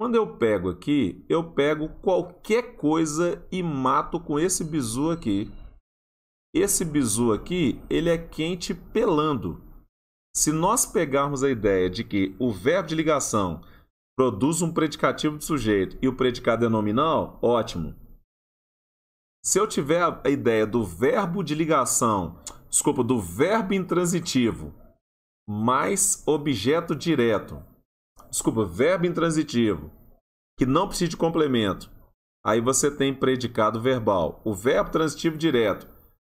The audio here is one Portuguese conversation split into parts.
Quando eu pego aqui, eu pego qualquer coisa e mato com esse bizu aqui. Esse bizu aqui, ele é quente pelando. Se nós pegarmos a ideia de que o verbo de ligação produz um predicativo de sujeito e o predicado é nominal, ótimo. Se eu tiver a ideia do verbo de ligação, desculpa, do verbo intransitivo mais objeto direto, desculpa, verbo intransitivo, que não precisa de complemento. Aí você tem predicado verbal. O verbo transitivo direto,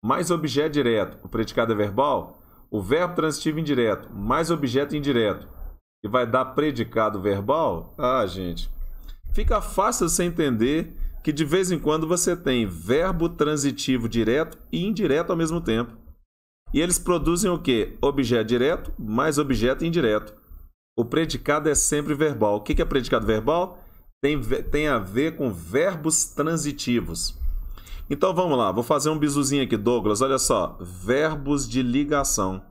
mais objeto direto. O predicado é verbal? O verbo transitivo indireto, mais objeto indireto. E vai dar predicado verbal? Ah, gente. Fica fácil você entender que de vez em quando você tem verbo transitivo direto e indireto ao mesmo tempo. E eles produzem o que? Objeto direto mais objeto indireto. O predicado é sempre verbal. O que é predicado verbal? Tem, tem a ver com verbos transitivos. Então vamos lá, vou fazer um bizuzinho aqui, Douglas. Olha só, verbos de ligação.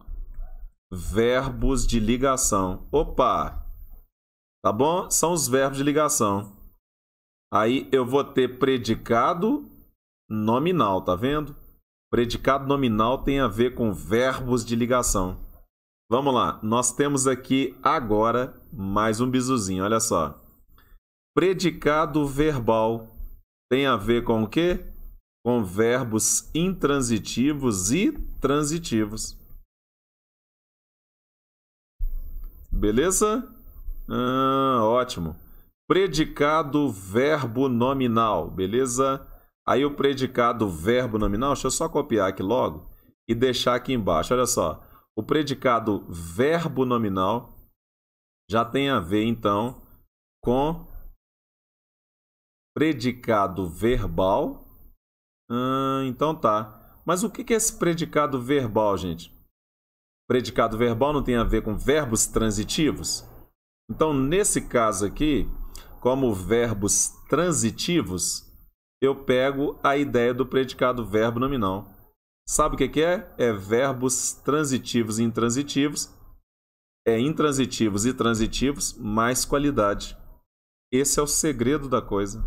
Verbos de ligação. Opa! Tá bom? São os verbos de ligação. Aí eu vou ter predicado nominal, tá vendo? Predicado nominal tem a ver com verbos de ligação. Vamos lá, nós temos aqui agora mais um bizuzinho, olha só. Predicado verbal tem a ver com o quê? Com verbos intransitivos e transitivos. Beleza? Ah, ótimo. Predicado verbo nominal, beleza? Aí o predicado verbo nominal, deixa eu só copiar aqui logo e deixar aqui embaixo, olha só. O predicado verbo nominal já tem a ver, então, com predicado verbal. Hum, então tá. Mas o que é esse predicado verbal, gente? Predicado verbal não tem a ver com verbos transitivos? Então, nesse caso aqui, como verbos transitivos, eu pego a ideia do predicado verbo nominal. Sabe o que, é? É verbos transitivos e intransitivos. É intransitivos e transitivos mais qualidade. Esse é o segredo da coisa.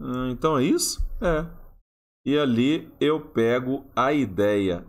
Ah, então é isso? É. E ali eu pego a ideia,